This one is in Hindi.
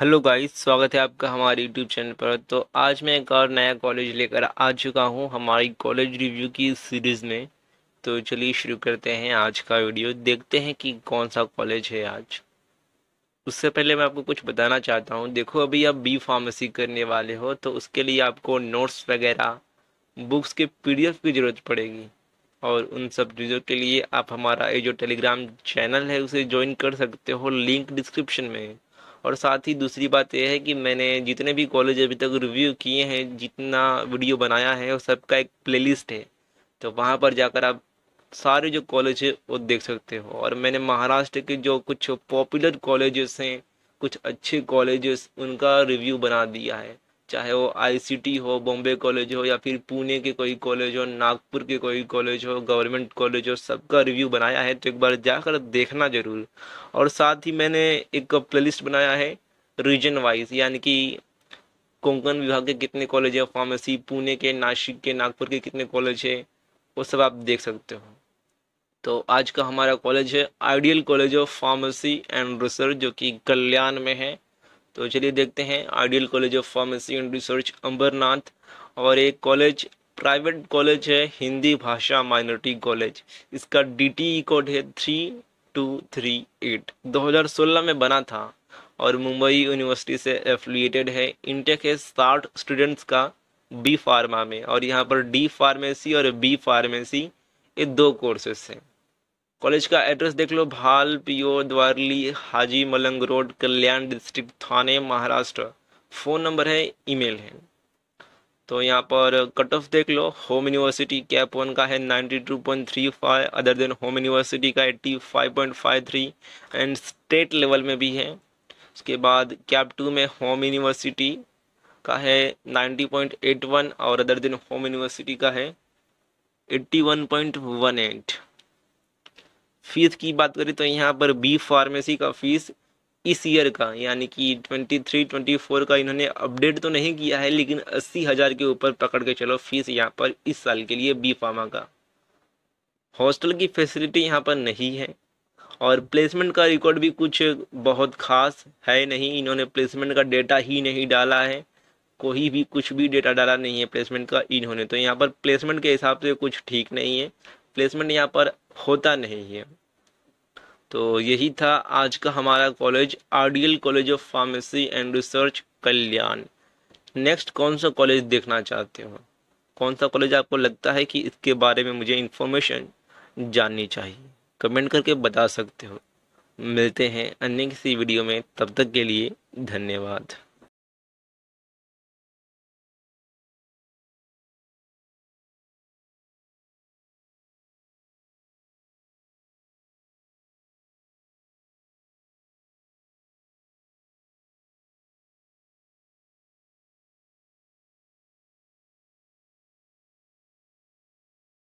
हेलो गाइस स्वागत है आपका हमारे यूट्यूब चैनल पर तो आज मैं एक और नया कॉलेज लेकर आ चुका हूँ हमारी कॉलेज रिव्यू की सीरीज़ में तो चलिए शुरू करते हैं आज का वीडियो देखते हैं कि कौन सा कॉलेज है आज उससे पहले मैं आपको कुछ बताना चाहता हूँ देखो अभी आप बी फार्मेसी करने वाले हो तो उसके लिए आपको नोट्स वगैरह बुक्स के पी की ज़रूरत पड़ेगी और उन सब चीज़ों के लिए आप हमारा ये जो टेलीग्राम चैनल है उसे ज्वाइन कर सकते हो लिंक डिस्क्रिप्शन में और साथ ही दूसरी बात यह है कि मैंने जितने भी कॉलेज अभी तक रिव्यू किए हैं जितना वीडियो बनाया है वो सबका एक प्लेलिस्ट है तो वहाँ पर जाकर आप सारे जो कॉलेज है वो देख सकते हो और मैंने महाराष्ट्र के जो कुछ पॉपुलर कॉलेजेस हैं कुछ अच्छे कॉलेजेस उनका रिव्यू बना दिया है चाहे वो आईसीटी हो बॉम्बे कॉलेज हो या फिर पुणे के कोई कॉलेज हो नागपुर के कोई कॉलेज हो गवर्नमेंट कॉलेज हो सबका रिव्यू बनाया है तो एक बार जाकर देखना ज़रूर और साथ ही मैंने एक प्लेलिस्ट बनाया है रीजन वाइज यानी कि कोंकण विभाग के कितने कॉलेज है फार्मेसी पुणे के नासिक के नागपुर के कितने कॉलेज है वो सब आप देख सकते हो तो आज का हमारा कॉलेज है ideal college of pharmacy and research जो कि कल्याण में है तो चलिए देखते हैं ideal college of pharmacy and research Ambernath और एक कॉलेज प्राइवेट कॉलेज है हिंदी भाषा माइनॉरिटी कॉलेज इसका डी e कोड है थ्री टू थ्री एट दो हज़ार सोलह में बना था और मुंबई यूनिवर्सिटी से एफिलिएटेड है इंटेक है साठ स्टूडेंट्स का बी फार्मा में और यहाँ पर डी फार्मेसी और बी फार्मेसी ये दो कोर्सेस हैं कॉलेज का एड्रेस देख लो भाल PO Dwarli Haji Malang road Kalyan district Thane Maharashtra phone number है ईमेल है तो यहाँ पर कट ऑफ देख लो होम यूनिवर्सिटी कैप वन का है ninety two point three five other than home university का eighty five five point three and state level में भी है उसके बाद कैप टू में होम यूनिवर्सिटी का है नाइन्टी पॉइंट एट वन और अदर देन होम यूनिवर्सिटी का है eighty one one point eight fees की बात करें तो यहाँ पर बी फार्मेसी का फीस इस ईयर का यानी कि ट्वेंटी थ्री ट्वेंटी फोर का इन्होंने अपडेट तो नहीं किया है लेकिन अस्सी हज़ार के ऊपर पकड़ के चलो फीस यहाँ पर इस साल के लिए बी फार्मा का हॉस्टल की फैसिलिटी यहाँ पर नहीं है और प्लेसमेंट का रिकॉर्ड भी कुछ बहुत खास है नहीं इन्होंने प्लेसमेंट का डेटा ही नहीं डाला है कोई भी कुछ भी डेटा डाला नहीं है प्लेसमेंट का इन्होंने तो यहाँ पर प्लेसमेंट के हिसाब से कुछ ठीक नहीं है प्लेसमेंट यहाँ पर होता नहीं है तो यही था आज का हमारा college RDL college of pharmacy and research Kalyan next कौन सा कॉलेज देखना चाहते हो कौन सा कॉलेज आपको लगता है कि इसके बारे में मुझे इन्फॉर्मेशन जाननी चाहिए कमेंट करके बता सकते हो मिलते हैं अन्य किसी वीडियो में तब तक के लिए धन्यवाद